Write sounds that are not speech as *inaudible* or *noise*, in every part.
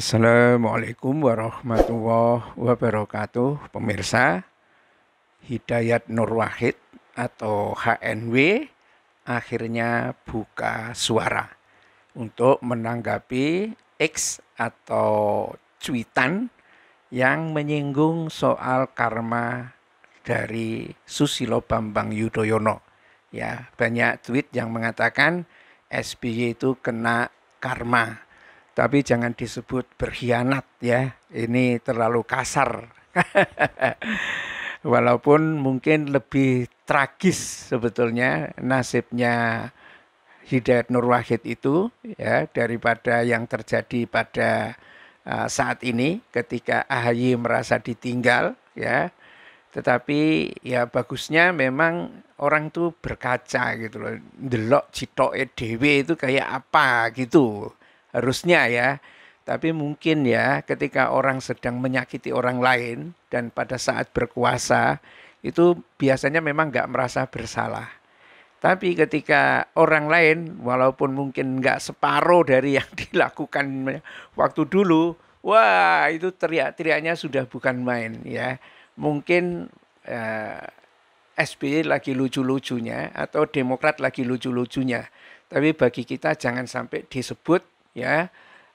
Assalamualaikum warahmatullahi wabarakatuh Pemirsa Hidayat Nur Wahid atau HNW Akhirnya buka suara Untuk menanggapi X atau cuitan Yang menyinggung soal karma dari Susilo Bambang Yudhoyono Ya banyak tweet yang mengatakan SBY itu kena karma tapi jangan disebut berkhianat ya. Ini terlalu kasar. *laughs* Walaupun mungkin lebih tragis sebetulnya nasibnya Hidayat Nur Wahid itu ya daripada yang terjadi pada uh, saat ini ketika AHY merasa ditinggal ya tetapi ya bagusnya memang orang tuh berkaca gitu loh delok citoke dhewe itu kayak apa gitu harusnya ya. Tapi mungkin ya ketika orang sedang menyakiti orang lain dan pada saat berkuasa itu biasanya memang nggak merasa bersalah. Tapi ketika orang lain walaupun mungkin nggak separuh dari *laughs* yang dilakukan waktu dulu, wah itu teriak-teriaknya sudah bukan main ya. Mungkin eh, SBY lagi lucu-lucunya atau Demokrat lagi lucu-lucunya. Tapi bagi kita jangan sampai disebut ya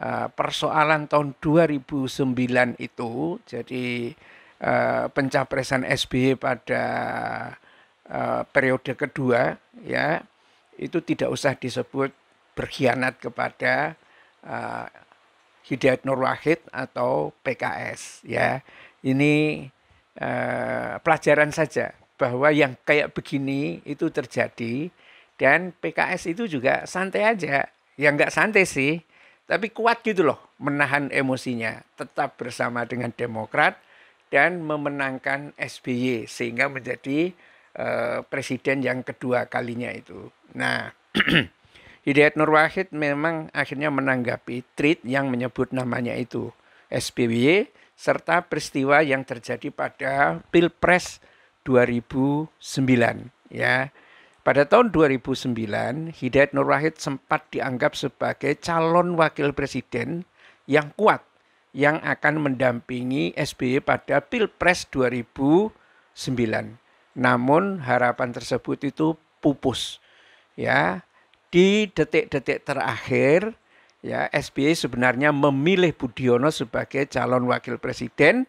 eh, persoalan tahun 2009 itu jadi eh, pencapresan SBY pada eh, periode kedua ya itu tidak usah disebut berkhianat kepada Hidayat Nur Wahid atau PKS ya ini pelajaran saja bahwa yang kayak begini itu terjadi dan PKS itu juga santai aja yang nggak santai sih, tapi kuat gitu loh menahan emosinya, tetap bersama dengan Demokrat dan memenangkan SBY sehingga menjadi uh, presiden yang kedua kalinya itu. Nah, *clears throat* Hidayat Nur Wahid memang akhirnya menanggapi tweet yang menyebut namanya itu SBY serta peristiwa yang terjadi pada Pilpres 2009 ya. Pada tahun 2009, Hidayat Nur Wahid sempat dianggap sebagai calon wakil presiden yang kuat yang akan mendampingi SBY pada Pilpres 2009. Namun harapan tersebut itu pupus. Ya, di detik-detik terakhir ya SBY sebenarnya memilih Budiono sebagai calon wakil presiden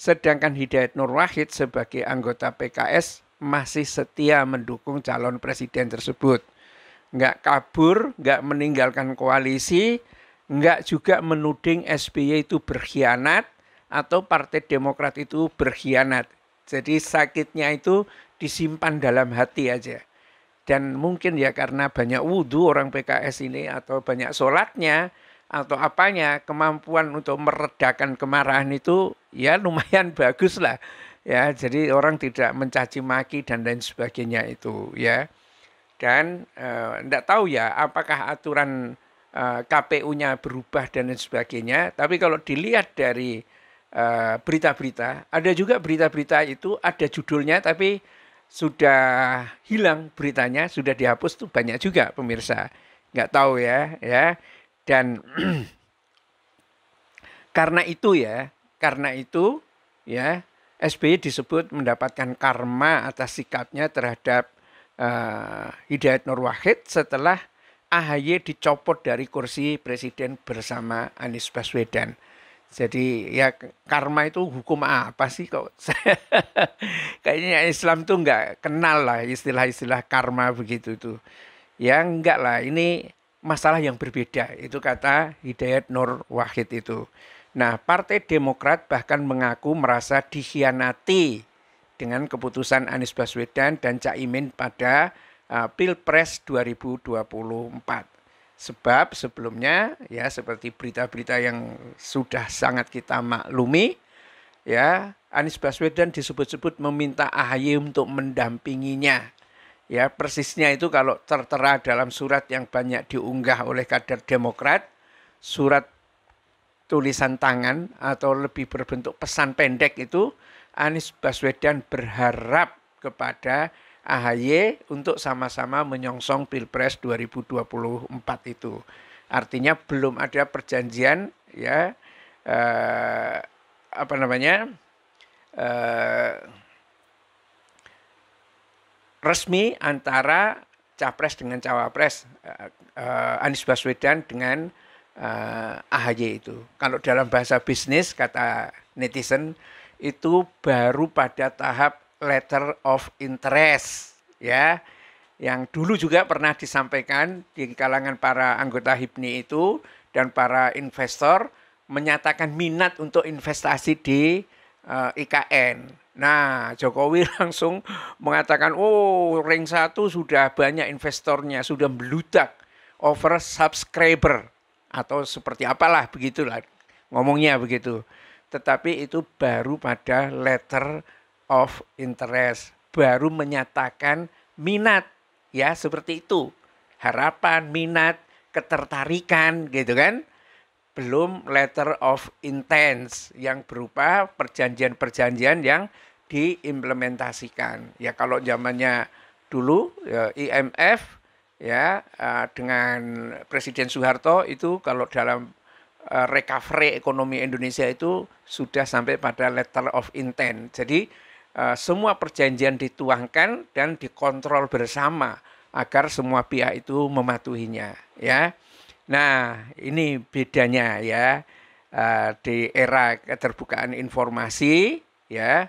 sedangkan Hidayat Nur Wahid sebagai anggota PKS masih setia mendukung calon presiden tersebut. Nggak kabur, nggak meninggalkan koalisi, nggak juga menuding SBY itu berkhianat atau Partai Demokrat itu berkhianat. Jadi sakitnya itu disimpan dalam hati aja. Dan mungkin ya karena banyak wudhu orang PKS ini atau banyak sholatnya atau apanya kemampuan untuk meredakan kemarahan itu ya lumayan *laughs* bagus lah ya jadi orang tidak mencaci maki dan lain sebagainya itu ya dan tidak eh, tahu ya apakah aturan eh, KPU-nya berubah dan lain sebagainya tapi kalau dilihat dari eh, berita-berita ada juga berita-berita itu ada judulnya tapi sudah hilang beritanya sudah dihapus tuh banyak juga pemirsa nggak tahu ya ya dan *clears throat* karena itu ya karena itu ya SBY disebut mendapatkan karma atas sikapnya terhadap uh, Hidayat Nur Wahid setelah AHY dicopot dari kursi presiden bersama Anies Baswedan. Jadi ya karma itu hukum apa sih kok? *laughs* Kayaknya Islam tuh nggak kenal lah istilah-istilah karma begitu tuh. Ya enggak lah, ini masalah yang berbeda. Itu kata Hidayat Nur Wahid itu. Nah, Partai Demokrat bahkan mengaku merasa dikhianati dengan keputusan Anies Baswedan dan Cak Imin pada uh, Pilpres 2024. Sebab sebelumnya ya seperti berita-berita yang sudah sangat kita maklumi ya Anies Baswedan disebut-sebut meminta AHY untuk mendampinginya. Ya, persisnya itu kalau tertera dalam surat yang banyak diunggah oleh kader Demokrat, surat tulisan tangan atau lebih berbentuk pesan pendek itu Anies Baswedan berharap kepada AHY untuk sama-sama menyongsong Pilpres 2024 itu. Artinya belum ada perjanjian ya eh, apa namanya eh, resmi antara capres dengan cawapres eh, eh, Anies Baswedan dengan uh, eh, AHY itu. Kalau dalam bahasa bisnis kata netizen itu baru pada tahap letter of interest ya yang dulu juga pernah disampaikan di kalangan para anggota HIPNI itu dan para investor menyatakan minat untuk investasi di uh, eh, IKN. Nah, Jokowi *laughs* langsung mengatakan, "Oh, ring satu sudah banyak investornya, sudah meludak over subscriber." atau seperti apalah begitulah ngomongnya begitu. Tetapi itu baru pada letter of interest, baru menyatakan minat ya seperti itu. Harapan, minat, ketertarikan gitu kan. Belum letter of intent yang berupa perjanjian-perjanjian yang diimplementasikan. Ya kalau zamannya dulu ya, IMF ya eh, dengan Presiden Soeharto itu kalau dalam eh, recovery ekonomi Indonesia itu sudah sampai pada letter of intent. Jadi eh, semua perjanjian dituangkan dan dikontrol bersama agar semua pihak itu mematuhinya ya. Nah, ini bedanya ya di era keterbukaan informasi ya.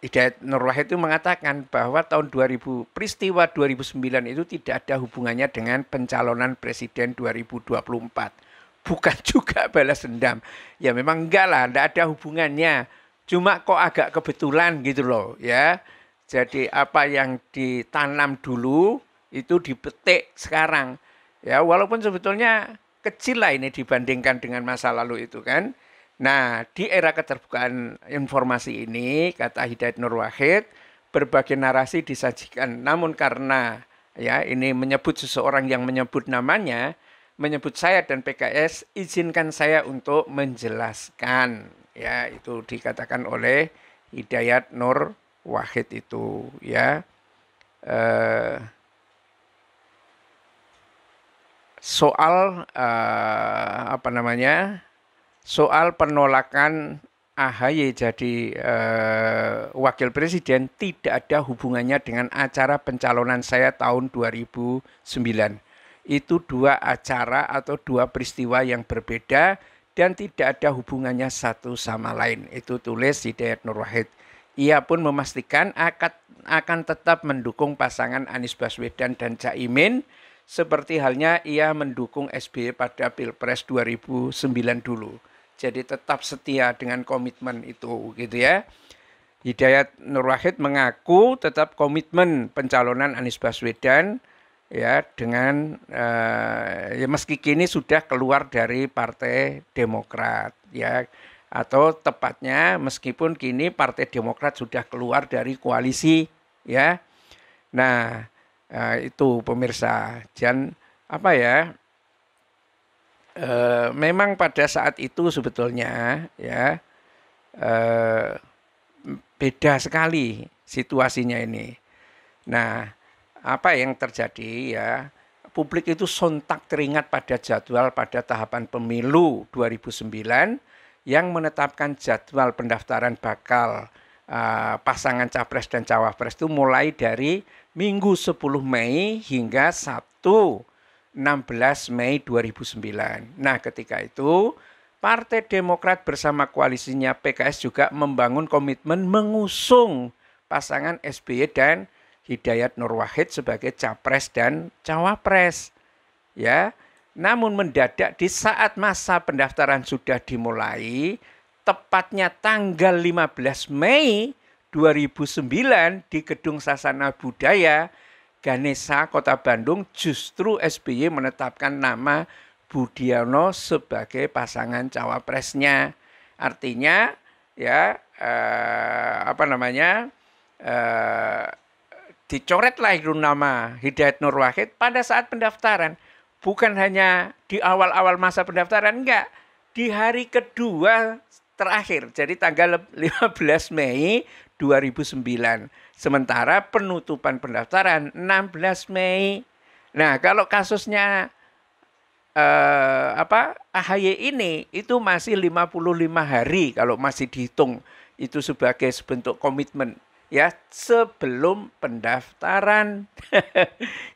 Hidayat Nur Wahid itu mengatakan bahwa tahun 2000 peristiwa 2009 itu tidak ada hubungannya dengan pencalonan presiden 2024. Bukan *laughs* juga balas dendam. Ya memang enggak lah, enggak ada hubungannya. Cuma kok agak kebetulan gitu loh ya. Jadi apa yang ditanam dulu itu dipetik sekarang. Ya walaupun sebetulnya kecil lah ini dibandingkan dengan masa lalu itu kan. Nah, di era keterbukaan informasi ini, kata Hidayat Nur Wahid, berbagai narasi disajikan. Namun karena ya ini menyebut seseorang yang menyebut namanya, menyebut saya dan PKS, izinkan saya untuk menjelaskan. Ya, itu dikatakan oleh Hidayat Nur Wahid itu ya. Eh, soal eh, apa namanya? soal penolakan AHY jadi eh, wakil presiden tidak ada hubungannya dengan acara pencalonan saya tahun 2009. Itu dua acara atau dua peristiwa yang berbeda dan tidak ada hubungannya satu sama lain. Itu tulis Hidayat Nur Wahid. Ia pun memastikan akan, akan tetap mendukung pasangan Anies Baswedan dan Caimin seperti halnya ia mendukung SBY pada Pilpres 2009 dulu. Jadi tetap setia dengan komitmen itu gitu ya. Hidayat Nur Wahid mengaku tetap komitmen pencalonan Anies Baswedan ya dengan eh, ya meski kini sudah keluar dari Partai Demokrat ya atau tepatnya meskipun kini Partai Demokrat sudah keluar dari koalisi ya. Nah, eh, itu pemirsa jangan apa ya Eh, memang pada saat itu sebetulnya ya e, beda sekali situasinya ini. Nah, apa yang terjadi ya? Publik itu sontak teringat pada jadwal pada tahapan pemilu 2009 yang menetapkan jadwal pendaftaran bakal uh, pasangan capres dan cawapres itu mulai dari Minggu 10 Mei hingga Sabtu 16 Mei 2009. Nah, ketika itu Partai Demokrat bersama koalisinya PKS juga membangun komitmen mengusung pasangan SBY dan Hidayat Nur Wahid sebagai capres dan cawapres. Ya, namun mendadak di saat masa pendaftaran sudah dimulai, tepatnya tanggal 15 Mei 2009 di Gedung Sasana Budaya Ganesa Kota Bandung justru SBY menetapkan nama Budiono sebagai pasangan cawapresnya. Artinya ya eh, apa namanya eh, dicoretlah itu nama Hidayat Nur Wahid pada saat pendaftaran. Bukan hanya di awal-awal masa pendaftaran, enggak. Di hari kedua terakhir, jadi tanggal 15 Mei 2009 Sementara penutupan pendaftaran 16 Mei. Nah, kalau kasusnya eh, apa AHY ini itu masih 55 hari kalau masih dihitung itu sebagai sebentuk komitmen ya sebelum pendaftaran. *laughs*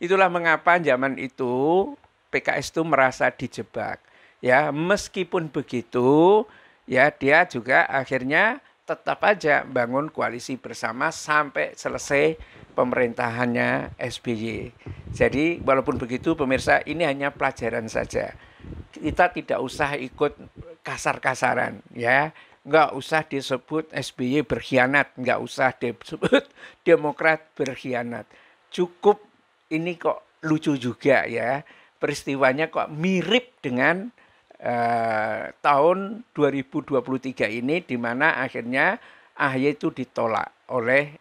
Itulah mengapa zaman itu PKS itu merasa dijebak. Ya, meskipun begitu, ya dia juga akhirnya tetap aja bangun koalisi bersama sampai selesai pemerintahannya SBY. Jadi walaupun begitu pemirsa ini hanya pelajaran saja. Kita tidak usah ikut kasar-kasaran ya. Enggak usah disebut SBY berkhianat, Enggak usah disebut *laughs* Demokrat berkhianat. Cukup ini kok lucu juga ya. Peristiwanya kok mirip dengan Eh, tahun 2023 ini di mana akhirnya AHY itu ditolak oleh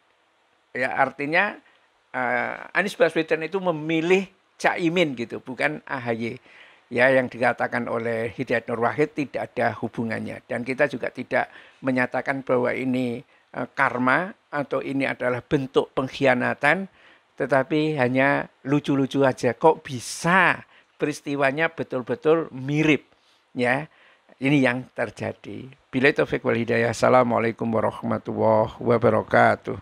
ya artinya eh, Anies Baswedan itu memilih Caimin gitu, bukan AHY. Ya yang dikatakan oleh Hidayat Nur Wahid tidak ada hubungannya dan kita juga tidak menyatakan bahwa ini eh, karma atau ini adalah bentuk pengkhianatan tetapi hanya lucu-lucu aja kok bisa peristiwanya betul-betul mirip ya ini yang terjadi. Bila itu Hidayah. Assalamualaikum warahmatullahi wabarakatuh.